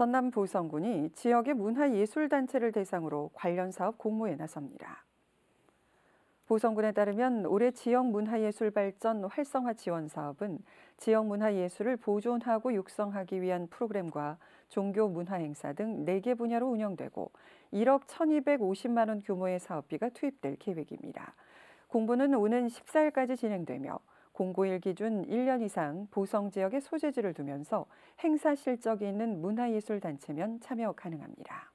전남 보성군이 지역의 문화예술단체를 대상으로 관련 사업 공모에 나섭니다. 보성군에 따르면 올해 지역 문화예술 발전 활성화 지원 사업은 지역 문화예술을 보존하고 육성하기 위한 프로그램과 종교 문화 행사 등 4개 분야로 운영되고 1억 1,250만 원 규모의 사업비가 투입될 계획입니다. 공부는 오는 14일까지 진행되며 공고일 기준 1년 이상 보성 지역에 소재지를 두면서 행사 실적이 있는 문화예술 단체면 참여 가능합니다.